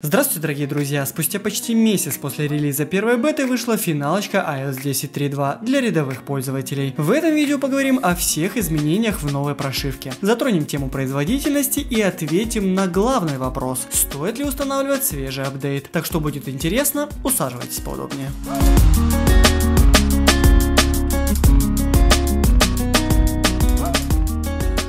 Здравствуйте, дорогие друзья! Спустя почти месяц после релиза первой беты вышла финалочка iOS 10.3.2 для рядовых пользователей. В этом видео поговорим о всех изменениях в новой прошивке, затронем тему производительности и ответим на главный вопрос, стоит ли устанавливать свежий апдейт. Так что будет интересно, усаживайтесь поудобнее.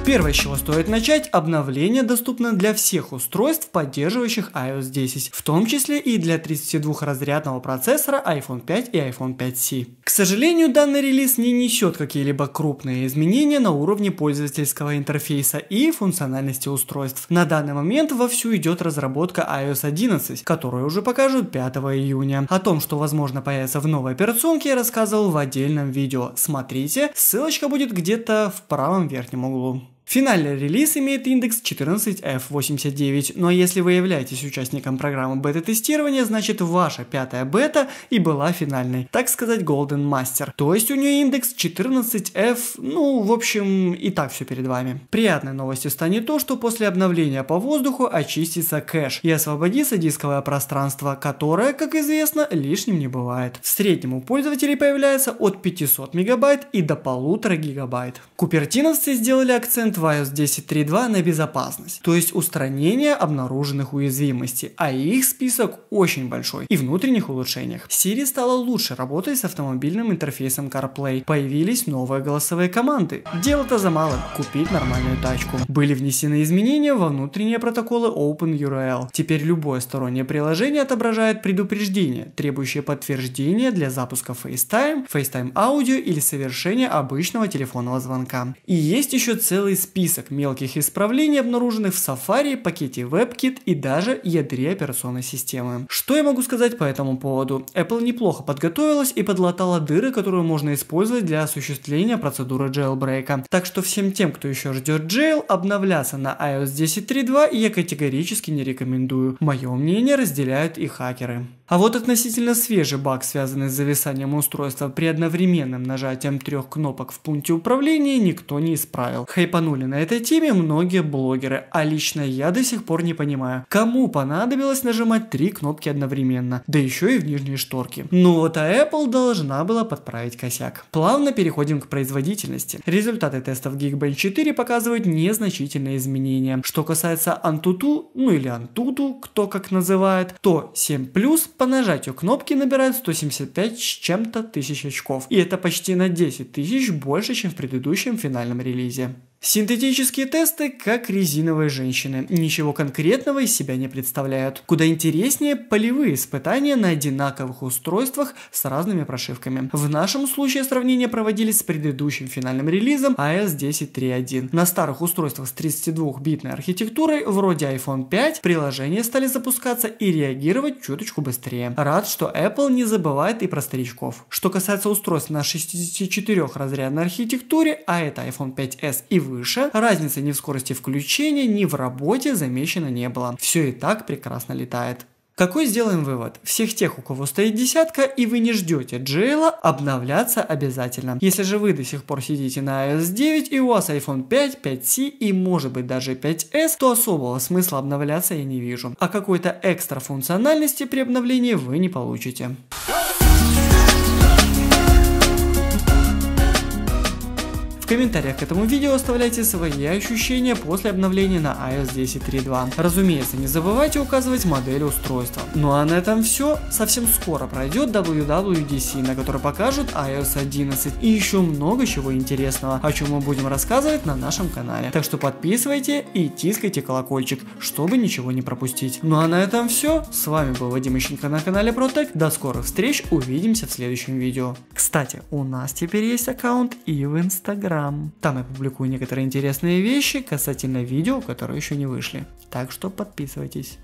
Первое, с чего стоит начать, обновление доступно для всех устройств, поддерживающих iOS 10, в том числе и для 32-разрядного процессора iPhone 5 и iPhone 5C. К сожалению, данный релиз не несет какие-либо крупные изменения на уровне пользовательского интерфейса и функциональности устройств. На данный момент вовсю идет разработка iOS 11, которую уже покажут 5 июня. О том, что возможно появится в новой операционке, я рассказывал в отдельном видео. Смотрите, ссылочка будет где-то в правом верхнем углу. Финальный релиз имеет индекс 14F89, но ну а если вы являетесь участником программы бета-тестирования, значит ваша пятая бета и была финальной, так сказать Golden Master. То есть у нее индекс 14F, ну в общем и так все перед вами. Приятной новостью станет то, что после обновления по воздуху очистится кэш и освободится дисковое пространство, которое, как известно, лишним не бывает. В среднем у пользователей появляется от 500 мегабайт и до 1,5 гигабайт. Купертиновцы сделали акцент iOS 10.3.2 на безопасность, то есть устранение обнаруженных уязвимостей, а их список очень большой, и внутренних улучшениях. Siri стала лучше работать с автомобильным интерфейсом CarPlay, появились новые голосовые команды. Дело-то за малым – купить нормальную тачку. Были внесены изменения во внутренние протоколы OpenURL. Теперь любое стороннее приложение отображает предупреждение, требующее подтверждения для запуска FaceTime, FaceTime Audio или совершения обычного телефонного звонка. И есть еще целый список список мелких исправлений, обнаруженных в Safari, пакете WebKit и даже ядре операционной системы. Что я могу сказать по этому поводу? Apple неплохо подготовилась и подлатала дыры, которые можно использовать для осуществления процедуры jailbreak. Так что всем тем, кто еще ждет jail, обновляться на iOS 10.3.2 я категорически не рекомендую. Мое мнение разделяют и хакеры. А вот относительно свежий баг, связанный с зависанием устройства при одновременном нажатии трех кнопок в пункте управления, никто не исправил. Хайпанули спекулировали на этой теме многие блогеры, а лично я до сих пор не понимаю, кому понадобилось нажимать три кнопки одновременно, да еще и в нижние шторки. Ну вот а Apple должна была подправить косяк. Плавно переходим к производительности. Результаты тестов Geekbench 4 показывают незначительные изменения. Что касается Antutu, ну или Antutu, кто как называет, то 7 плюс по нажатию кнопки набирает 175 с чем-то тысяч очков. И это почти на 10 тысяч больше, чем в предыдущем финальном релизе. Синтетические тесты, как резиновые женщины, ничего конкретного из себя не представляют. Куда интереснее полевые испытания на одинаковых устройствах с разными прошивками. В нашем случае сравнение проводились с предыдущим финальным релизом iOS а 1031 На старых устройствах с 32-битной архитектурой, вроде iPhone 5, приложения стали запускаться и реагировать чуточку быстрее. Рад, что Apple не забывает и про старичков. Что касается устройств на 64-разрядной архитектуре, а это iPhone 5s и выше, разницы ни в скорости включения, ни в работе замечено не было. Все и так прекрасно летает. Какой сделаем вывод? Всех тех, у кого стоит десятка, и вы не ждете джейла, обновляться обязательно. Если же вы до сих пор сидите на iOS 9 и у вас iPhone 5, 5C и может быть даже 5S, то особого смысла обновляться я не вижу. А какой-то экстра функциональности при обновлении вы не получите. комментариях к этому видео оставляйте свои ощущения после обновления на iOS 10.3.2. Разумеется, не забывайте указывать модель устройства. Ну а на этом все. Совсем скоро пройдет WWDC, на которой покажут iOS 11 и еще много чего интересного, о чем мы будем рассказывать на нашем канале. Так что подписывайте и тискайте колокольчик, чтобы ничего не пропустить. Ну а на этом все. С вами был Вадим Ищенко на канале Протек. До скорых встреч, увидимся в следующем видео. Кстати, у нас теперь есть аккаунт и в Инстаграм. Telegram. Там я публикую некоторые интересные вещи касательно видео, которые еще не вышли. Так что подписывайтесь.